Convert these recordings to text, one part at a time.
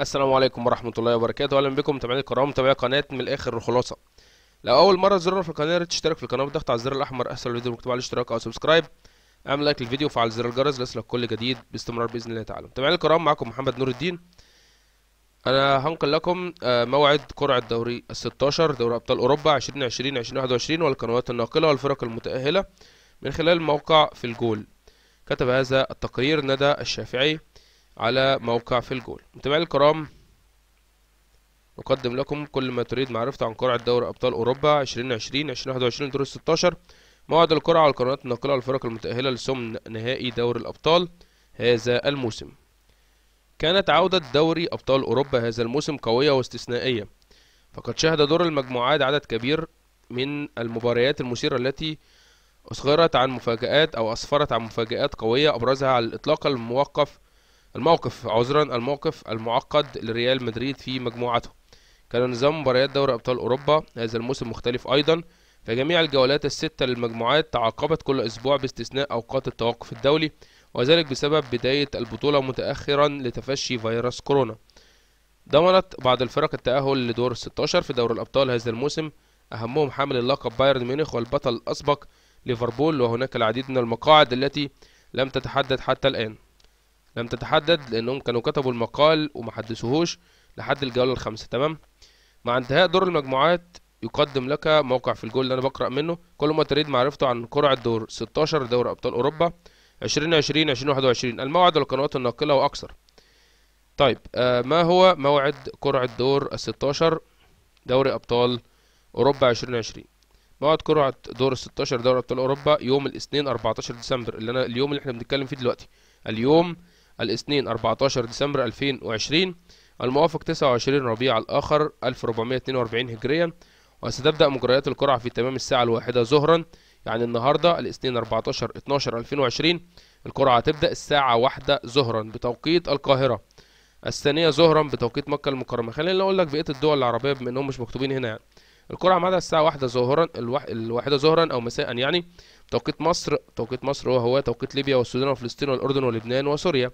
السلام عليكم ورحمة الله وبركاته أهلا بكم متابعينا الكرام متابعي قناة من الآخر الخلاصة لو أول مرة تزورنا في القناة تشترك في القناة بالضغط على الزر الأحمر أسفل الفيديو مكتوب عليه اشتراك أو سبسكرايب اعمل لايك للفيديو وفعل زر الجرس ليصلك كل جديد باستمرار بإذن الله تعالى متابعينا الكرام معكم محمد نور الدين أنا هنقل لكم آه، موعد قرعة دوري ال 16 دوري أبطال أوروبا 2020 2021 والقنوات الناقلة والفرق المتأهلة من خلال موقع في الجول كتب هذا التقرير ندى الشافعي على موقع في الجول متابعي الكرام نقدم لكم كل ما تريد معرفته عن قرعة دوري أبطال أوروبا 2020 2021 دور 16 موعد القرعة والقرارات الناقلة والفرق المتأهلة لسوم نهائي دوري الأبطال هذا الموسم كانت عودة دوري أبطال أوروبا هذا الموسم قوية واستثنائية فقد شهد دور المجموعات عدد كبير من المباريات المثيرة التي أصغرت عن مفاجآت أو أسفرت عن مفاجآت قوية أبرزها على الإطلاق الموقف الموقف عذرا الموقف المعقد لريال مدريد في مجموعته كان نظام مباريات دوري أبطال أوروبا هذا الموسم مختلف أيضا فجميع الجولات الستة للمجموعات تعاقبت كل أسبوع باستثناء أوقات التوقف الدولي وذلك بسبب بداية البطولة متأخرا لتفشي فيروس كورونا ضمنت بعض الفرق التأهل لدور 16 في دوري الأبطال هذا الموسم أهمهم حامل اللقب بايرن ميونخ والبطل الأسبق ليفربول وهناك العديد من المقاعد التي لم تتحدد حتى الآن لم تتحدد لأنهم كانوا كتبوا المقال وما حدثوهوش لحد الجولة الخامسة تمام مع انتهاء دور المجموعات يقدم لك موقع في الجول اللي أنا بقرأ منه كل ما تريد معرفته عن قرعة دور 16 دوري أبطال أوروبا 2020 2021 الموعد والقنوات الناقلة وأكثر طيب آه ما هو موعد قرعة دور ال 16 دوري أبطال أوروبا 2020 موعد قرعة دور ال 16 دوري أبطال أوروبا يوم الاثنين 14 ديسمبر اللي أنا اليوم اللي احنا بنتكلم فيه دلوقتي اليوم الاثنين 14 ديسمبر 2020 الموافق 29 ربيع الآخر 1442 هجريا وستبدأ مجريات القرعة في تمام الساعة الواحدة ظهرا يعني النهاردة الاثنين 14 12 2020 القرعة تبدأ الساعة واحدة ظهرا بتوقيت القاهرة الثانية ظهرا بتوقيت مكة المكرمة خلينا أقول لك بقية الدول العربية بما إنهم مش مكتوبين هنا يعني. القرعة ميعادها الساعة واحدة ظهرا الواحدة ظهرا أو مساء يعني توقيت مصر توقيت مصر هو هو توقيت ليبيا والسودان وفلسطين والأردن ولبنان وسوريا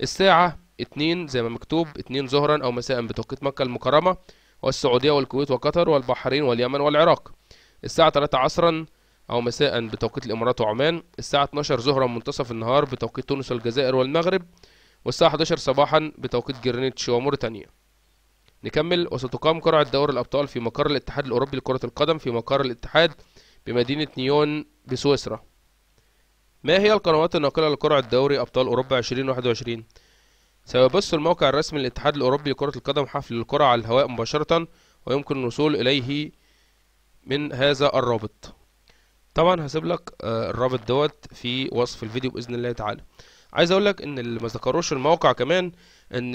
الساعة 2 زي ما مكتوب 2 ظهرا أو مساء بتوقيت مكة المكرمة والسعودية والكويت وقطر والبحرين واليمن والعراق الساعة 3 عصرا أو مساء بتوقيت الإمارات وعمان الساعة 12 ظهرا منتصف النهار بتوقيت تونس والجزائر والمغرب والساعة 11 صباحا بتوقيت جرينتش وموريتانيا نكمل وستقام قرعة دور الأبطال في مقر الاتحاد الأوروبي لكرة القدم في مقر الاتحاد بمدينة نيون بسويسرا ما هي القنوات الناقلة لقرعة دوري أبطال أوروبا 2021 سيبث الموقع الرسمي للاتحاد الأوروبي لكرة القدم حفل القرعة على الهواء مباشرة ويمكن الوصول إليه من هذا الرابط طبعا هسيب لك آه، الرابط دوت في وصف الفيديو باذن الله تعالى عايز اقول لك ان اللي ما ذكروش الموقع كمان ان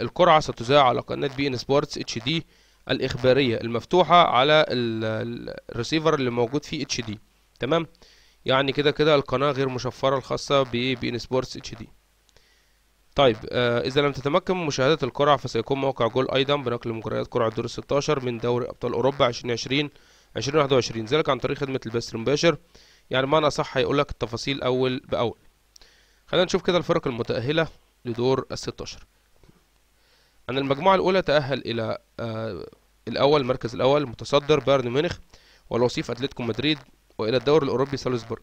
القرعه ستذاع على قناه بي ان سبورتس اتش دي الإخبارية المفتوحة على الريسيفر اللي موجود فيه اتش دي تمام يعني كده كده القناة غير مشفرة الخاصة ببين سبورتس اتش دي طيب آه إذا لم تتمكن من مشاهدة القرعة فسيكون موقع جول أيضا بنقل مجريات قرعة دور 16 من دوري أبطال أوروبا 2020 2021 ذلك عن طريق خدمة البث المباشر يعني بمعنى أصح هيقول لك التفاصيل أول بأول خلينا نشوف كده الفرق المتأهلة لدور ال 16 أن المجموعة الأولى تأهل إلى آه الأول المركز الأول متصدر بايرن ميونخ والوصيف أتلتيكو مدريد وإلى الدوري الأوروبي سالزبورج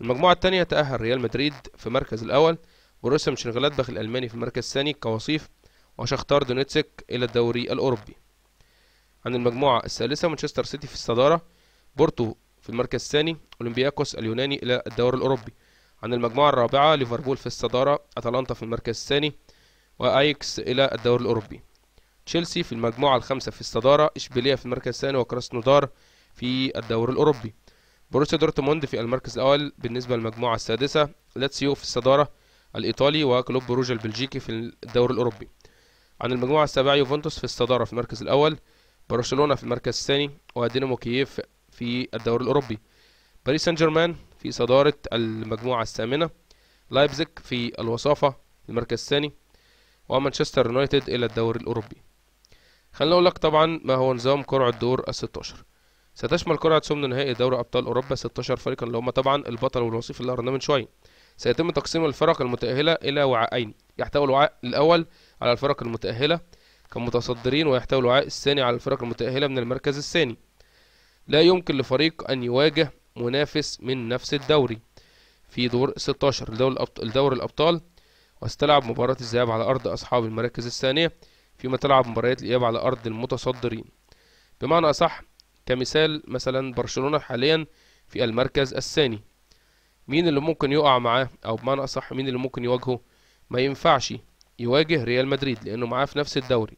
المجموعة الثانية تأهل ريال مدريد في المركز الأول بروسيا مشنغلادباخ الألماني في المركز الثاني كوصيف وشختار دونيتسك إلى الدوري الأوروبي عن المجموعة الثالثة مانشستر سيتي في الصدارة بورتو في المركز الثاني أولمبياكوس اليوناني إلى الدوري الأوروبي عن المجموعة الرابعة ليفربول في الصدارة أتلانتا في المركز الثاني وأيكس إلى الدوري الأوروبي تشيلسي في المجموعة الخامسة في الصدارة إشبيلية في المركز الثاني وكراسنودار في الدوري الأوروبي بروسيا دورتموند في المركز الأول بالنسبة للمجموعة السادسة لاتسيو في الصدارة الإيطالي وكلوب بروج البلجيكي في الدوري الأوروبي عن المجموعة السابعة يوفنتوس في الصدارة في المركز الأول برشلونة في المركز الثاني ودينامو كييف في الدوري الأوروبي باريس سان جيرمان في صدارة المجموعة الثامنة لايبزيك في الوصافة المركز الثاني ومانشستر يونايتد إلى الدوري الأوروبي خليني أقول لك طبعا ما هو نظام قرعة دور ال 16 ستشمل قرعة سمن نهائي دوري أبطال أوروبا 16 فريقا اللي هم طبعا البطل والوصيف اللي قرناه من شوية سيتم تقسيم الفرق المتأهلة إلى وعائين يحتوي الوعاء الأول على الفرق المتأهلة كمتصدرين ويحتوي الوعاء الثاني على الفرق المتأهلة من المركز الثاني لا يمكن لفريق أن يواجه منافس من نفس الدوري في دور 16 لدوري الأبطال, الأبطال وستلعب مباراة الذهاب على أرض أصحاب المراكز الثانية فيما تلعب مباريات الإياب على أرض المتصدرين بمعنى أصح كمثال مثلا برشلونة حاليا في المركز الثاني مين اللي ممكن يقع معاه أو بمعنى أصح مين اللي ممكن يواجهه ما ينفعش يواجه ريال مدريد لأنه معاه في نفس الدوري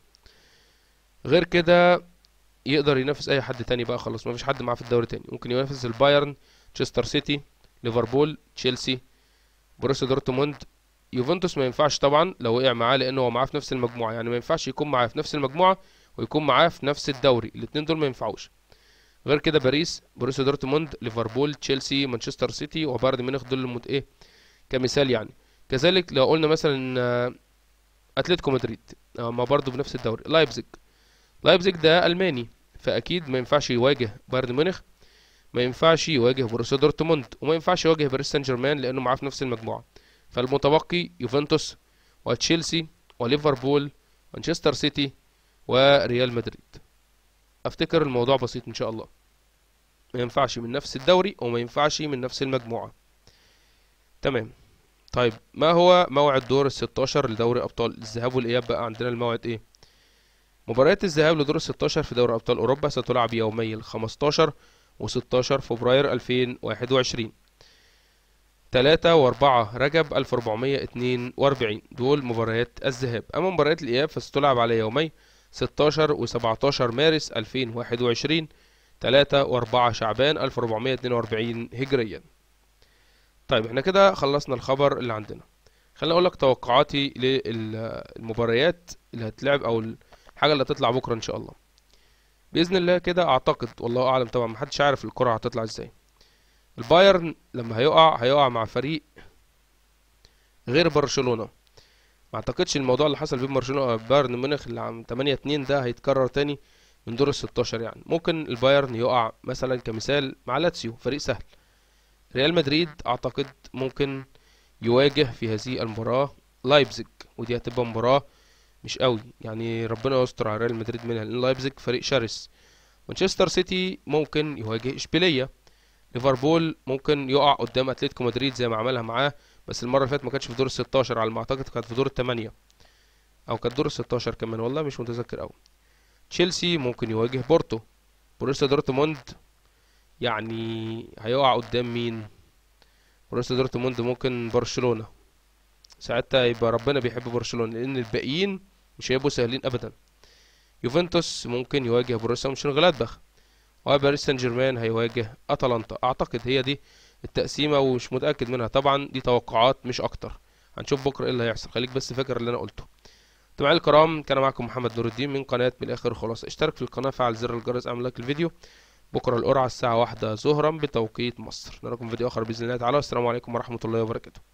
غير كده يقدر ينافس أي حد تاني بقى خلاص مفيش حد معاه في الدوري تاني ممكن ينافس البايرن تشيستر سيتي ليفربول تشيلسي بروسيا دورتموند يوفنتوس ما ينفعش طبعا لو وقع معاه لان هو معاه في نفس المجموعه يعني ما ينفعش يكون معاه في نفس المجموعه ويكون معاه في نفس الدوري الاثنين دول ما ينفعوش غير كده باريس بروسيا دورتموند ليفربول تشيلسي مانشستر سيتي وبايرن ميونخ دول مت ايه كمثال يعني كذلك لو قلنا مثلا آه، اتلتيكو مدريد آه، ما برضه بنفس الدوري لايبزيج لايبزيج ده الماني فاكيد ما ينفعش يواجه بايرن ميونخ ما ينفعش يواجه بروسيا دورتموند وما ينفعش يواجه باريس سان جيرمان لانه معاه في نفس المجموعه فالمتبقي يوفنتوس وتشيلسي وليفربول مانشستر سيتي وريال مدريد افتكر الموضوع بسيط ان شاء الله ما ينفعش من نفس الدوري وما ينفعش من نفس المجموعة تمام طيب ما هو موعد دور ال 16 لدوري ابطال الذهاب والاياب بقى عندنا الموعد ايه مباريات الذهاب لدور ال 16 في دوري ابطال اوروبا ستلعب يومي ال 15 و 16 فبراير 2021 3 و4 رجب 1442 دول مباريات الذهاب أما مباريات الإياب فستلعب على يومي 16 و 17 مارس 2021 3 و4 شعبان 1442 هجريا طيب احنا كده خلصنا الخبر اللي عندنا خليني اقول لك توقعاتي للمباريات اللي هتلعب او الحاجه اللي هتطلع بكره ان شاء الله باذن الله كده اعتقد والله اعلم طبعا محدش عارف الكره هتطلع ازاي البايرن لما هيقع هيقع مع فريق غير برشلونة ما اعتقدش الموضوع اللي حصل بين برشلونة بايرن ميونخ اللي عام 8 2 ده هيتكرر تاني من دور ال 16 يعني ممكن البايرن يقع مثلا كمثال مع لاتسيو فريق سهل ريال مدريد اعتقد ممكن يواجه في هذه المباراة لايبزيج ودي هتبقى مباراة مش قوي يعني ربنا يستر على ريال مدريد منها لان لايبزيج فريق شرس مانشستر سيتي ممكن يواجه اشبيليه ليفربول ممكن يقع قدام اتلتيكو مدريد زي ما عملها معاه بس المره اللي فاتت ما كانتش في دور ال 16 على ما اعتقد كانت في دور 8 او كانت دور ال 16 كمان والله مش متذكر قوي تشيلسي ممكن يواجه بورتو بروسيا دورتموند يعني هيقع قدام مين بروسيا دورتموند ممكن برشلونه ساعتها يبقى ربنا بيحب برشلونه لان الباقيين مش هيبقوا سهلين ابدا يوفنتوس ممكن يواجه بروسيا مونشنغلادباخ وباريس آه، سان جيرمان هيواجه اتلانتا اعتقد هي دي التقسيمه ومش متاكد منها طبعا دي توقعات مش اكتر هنشوف بكره ايه اللي هيحصل خليك بس فاكر اللي انا قلته تابعي الكرام كان معكم محمد نور الدين من قناه من الاخر خلاص اشترك في القناه فعل زر الجرس اعمل لايك للفيديو بكره القرعه الساعه واحدة ظهرا بتوقيت مصر نراكم فيديو اخر باذن الله تعالى والسلام عليكم ورحمه الله وبركاته